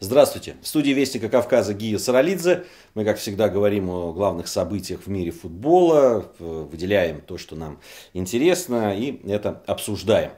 Здравствуйте! В студии Вестника Кавказа Гия Саралидзе. Мы, как всегда, говорим о главных событиях в мире футбола, э, выделяем то, что нам интересно, и это обсуждаем.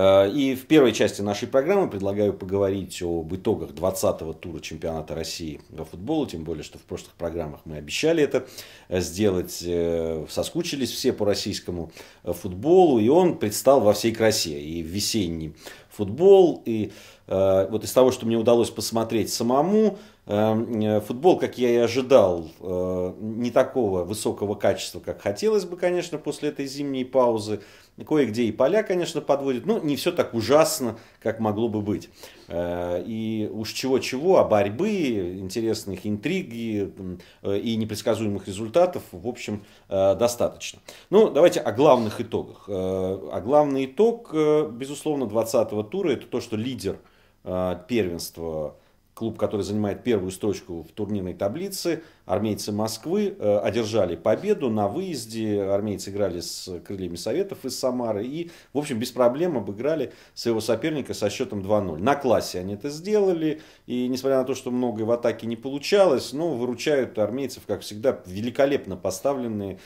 Э, и в первой части нашей программы предлагаю поговорить об итогах 20-го тура чемпионата России по футболу, тем более, что в прошлых программах мы обещали это сделать. Э, соскучились все по российскому э, футболу, и он предстал во всей красе, и в весенний футбол, и вот из того, что мне удалось посмотреть самому, Эм, э, футбол, как я и ожидал, э, не такого высокого качества, как хотелось бы, конечно, после этой зимней паузы. Кое-где и поля, конечно, подводят. Но не все так ужасно, как могло бы быть. Э, и уж чего-чего, а борьбы, интересных интриг и непредсказуемых результатов, в общем, достаточно. Ну, давайте о главных итогах. А главный итог, безусловно, 20-го тура, это то, что лидер первенства клуб, который занимает первую строчку в турнирной таблице. Армейцы Москвы э, одержали победу на выезде. Армейцы играли с крыльями Советов из Самары. И, в общем, без проблем обыграли своего соперника со счетом 2-0. На классе они это сделали. И, несмотря на то, что многое в атаке не получалось, но ну, выручают армейцев, как всегда, великолепно поставленные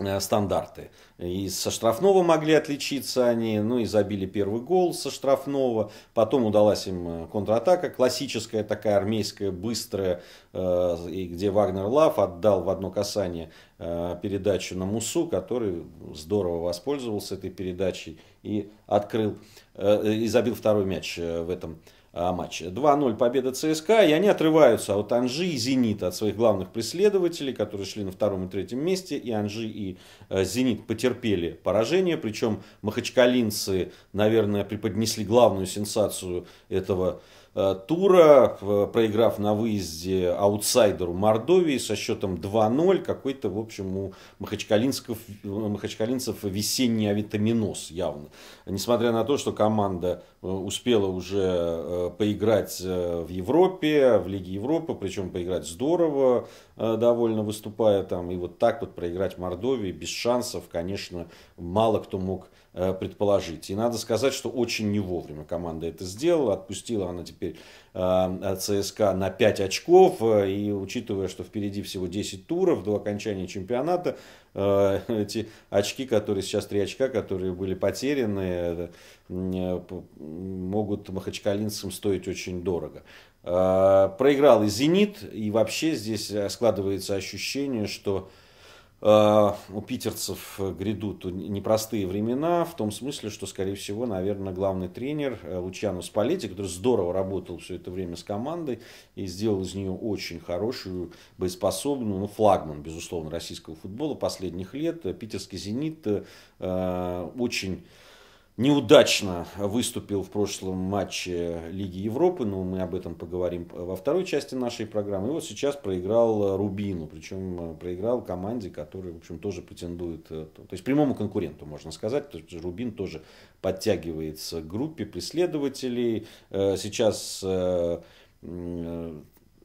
Э, стандарты. И со штрафного могли отличиться они, ну и забили первый гол со штрафного. Потом удалась им э, контратака, классическая такая армейская, быстрая, э, и где Вагнер Лав отдал в одно касание передачу на Мусу, который здорово воспользовался этой передачей и открыл, и забил второй мяч в этом Э, матч. 2-0 победа ЦСКА, и они отрываются от Анжи и Зенита, от своих главных преследователей, которые шли на втором и третьем месте, и Анжи и э, Зенит потерпели поражение, причем махачкалинцы, наверное, преподнесли главную сенсацию этого Э, тура, э, проиграв на выезде аутсайдеру Мордовии со счетом 2-0. Какой-то, в общем, у махачкалинцев, махачкалинцев весенний авитаминоз явно. Несмотря на то, что команда э, успела уже поиграть в Европе, в Лиге Европы, причем поиграть здорово, довольно выступая там. И вот так вот проиграть Мордовии без шансов, конечно, мало кто мог предположить. И надо сказать, что очень не вовремя команда это сделала. Отпустила она теперь защиты э, ЦСКА на 5 очков. Э, и учитывая, что впереди всего 10 туров до окончания чемпионата, э, эти очки, которые сейчас 3 очка, которые были потеряны, могут махачкалинцам стоить очень дорого. Проиграл и «Зенит», и вообще здесь складывается ощущение, что Э, у питерцев грядут непростые времена, в том смысле, что, скорее всего, наверное, главный тренер э, Лучану Спалетти, который здорово работал все это время с командой и сделал из нее очень хорошую, боеспособную, ну, флагман, безусловно, российского футбола последних лет. Питерский «Зенит» э, очень неудачно выступил в прошлом матче Лиги Европы, но мы об этом поговорим во второй части нашей программы. И вот сейчас проиграл Рубину, причем проиграл команде, которая, в общем, тоже претендует, э, то есть прямому конкуренту, можно сказать, то есть Рубин тоже подтягивается к группе преследователей. Э, сейчас э,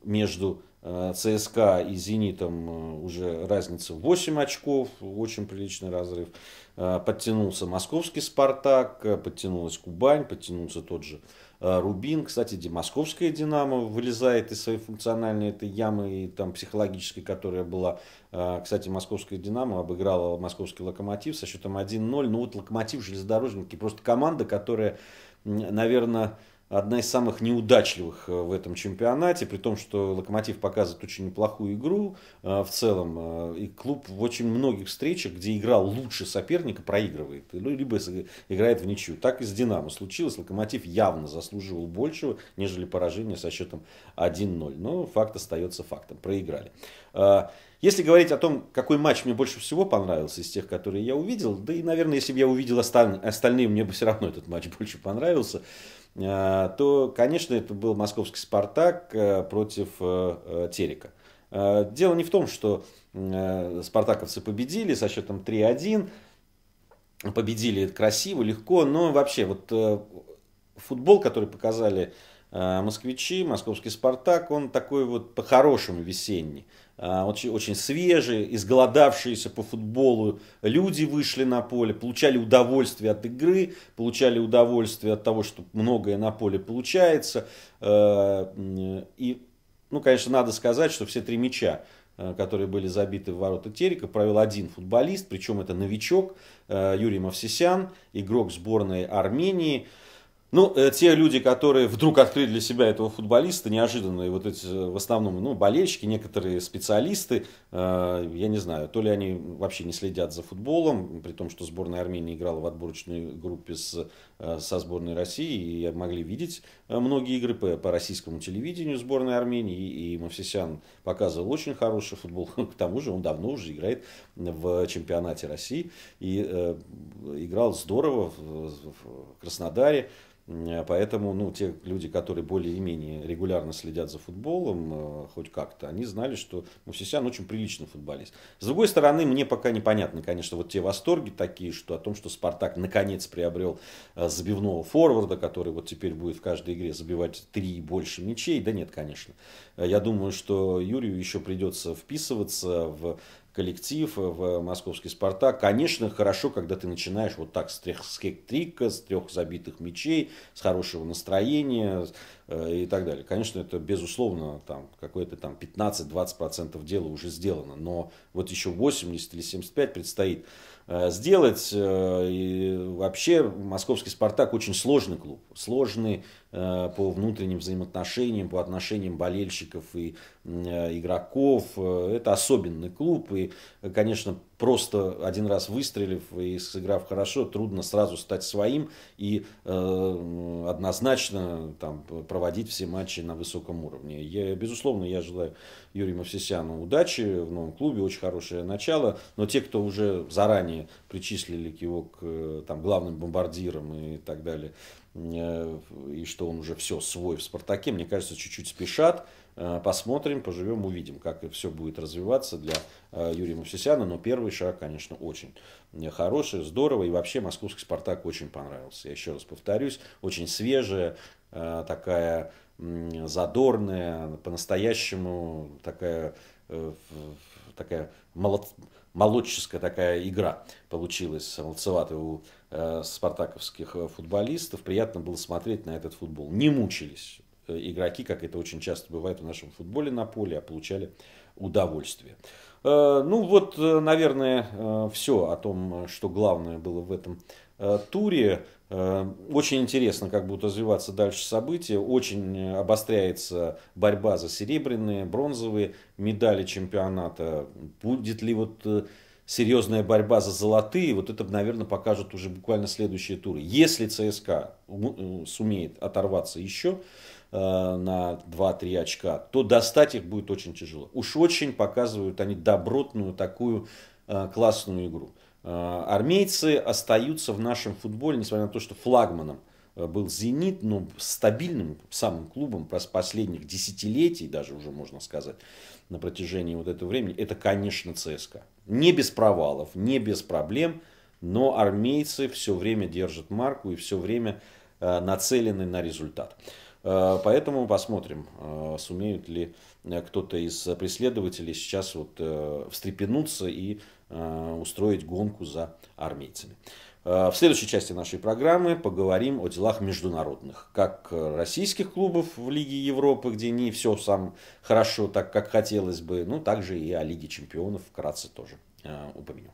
между Э, ЦСКА и «Зенитом» э, уже разница в 8 очков, очень приличный разрыв. Э, подтянулся московский «Спартак», подтянулась «Кубань», подтянулся тот же «Рубин». Кстати, московская «Динамо» вылезает из своей функциональной этой ямы и там психологической, которая была. Кстати, московская «Динамо» обыграла московский «Локомотив» со счетом 1-0. Ну вот «Локомотив» железнодорожники просто команда, которая, наверное, одна из самых неудачливых э, в этом чемпионате, при том, что Локомотив показывает очень неплохую игру э, в целом. Э, и клуб в очень многих встречах, где играл лучше соперника, проигрывает. Ну, либо играет в ничью. Так и с Динамо случилось. Локомотив явно заслуживал большего, нежели поражение со счетом 1-0. Но факт остается фактом. Проиграли. А, если говорить о том, какой матч мне больше всего понравился из тех, которые я увидел, да и, наверное, если бы я увидел остальные, мне бы все равно этот матч больше понравился, а, то, конечно, это был московский «Спартак» э, против э, э, «Терека». А, дело не в том, что спартаковцы победили со счетом 3-1, победили красиво, легко, но вообще вот футбол, который показали а, москвичи, московский «Спартак», он такой вот по-хорошему весенний. А, очень, очень свежие, изголодавшиеся по футболу люди вышли на поле, получали удовольствие от игры, получали удовольствие от того, что многое на поле получается. А, и, ну, конечно, надо сказать, что все три мяча которые были забиты в ворота Терека, провел один футболист, причем это новичок, Юрий Мовсисян, игрок сборной Армении. Ну, э, те люди, которые вдруг открыли для себя этого футболиста неожиданно, и вот эти э, в основном, ну, болельщики, некоторые специалисты, э, я не знаю, то ли они вообще не следят за футболом, при том, что сборная Армении играла в отборочной группе с, э, со сборной России, и могли видеть э, многие игры по, по российскому телевидению сборной Армении, и, и Мавсисян показывал очень хороший футбол, к тому же он давно уже играет в чемпионате России, и э, играл здорово в, в Краснодаре, а поэтому ну, те люди, которые более-менее регулярно следят за футболом, э, хоть как-то, они знали, что Мусисян очень приличный футболист. С другой стороны, мне пока непонятны, конечно, вот те восторги такие, что о том, что Спартак наконец приобрел э, забивного форварда, который вот теперь будет в каждой игре забивать три и больше мячей. Да нет, конечно. Э, я думаю, что Юрию еще придется вписываться в коллектив, э, в московский «Спартак». Конечно, хорошо, когда ты начинаешь вот так с трех с трика, с трех забитых мячей, с хорошего настроения э, и так далее. Конечно, это, безусловно, там какое-то там 15-20% дела уже сделано, но вот еще 80 или 75 предстоит Э, сделать. Э, и вообще московский «Спартак» очень сложный клуб. Сложный э, по внутренним взаимоотношениям, по отношениям болельщиков и игроков. Это особенный клуб. И, конечно, просто один раз выстрелив и сыграв хорошо, трудно сразу стать своим и э, однозначно там, проводить все матчи на высоком уровне. Я, безусловно, я желаю Юрию Мовсисяну удачи в новом клубе, очень хорошее начало, но те, кто уже заранее причислили его к там, главным бомбардирам и так далее, э, и что он уже все свой в «Спартаке», мне кажется, чуть-чуть спешат. Э, посмотрим, поживем, увидим, как все будет развиваться для э, Юрия Мусисяна. Но первый шаг, конечно, очень хороший, здорово. И вообще московский «Спартак» очень понравился. Я еще раз повторюсь, очень свежая такая задорная, по-настоящему такая такая молод, молодческая такая игра получилась молодцеватая у э, спартаковских э, футболистов. Приятно было смотреть на этот футбол. Не мучились э, игроки, как это очень часто бывает в нашем футболе на поле, а получали удовольствие. Э, ну вот, наверное, все о том, что главное было в этом туре. Э, очень интересно, как будут развиваться дальше события. Очень э, обостряется борьба за серебряные, бронзовые медали чемпионата. Будет ли вот э, серьезная борьба за золотые, вот это, наверное, покажут уже буквально следующие туры. Если ЦСКА сумеет оторваться еще на 2-3 очка, то достать их будет очень тяжело. Уж очень показывают они добротную такую классную игру. Э, армейцы остаются в нашем футболе, несмотря на то, что флагманом э, был «Зенит», но стабильным самым клубом последних десятилетий, даже уже можно сказать, на протяжении вот этого времени, это, конечно, ЦСКА. Не без провалов, не без проблем, но армейцы все время держат марку и все время э, нацелены на результат. Поэтому посмотрим, сумеют ли кто-то из преследователей сейчас вот встрепенуться и Э, устроить гонку за армейцами. Э, в следующей части нашей программы поговорим о делах международных, как э, российских клубов в Лиге Европы, где не все сам хорошо, так как хотелось бы, ну также и о Лиге чемпионов вкратце тоже упомянем.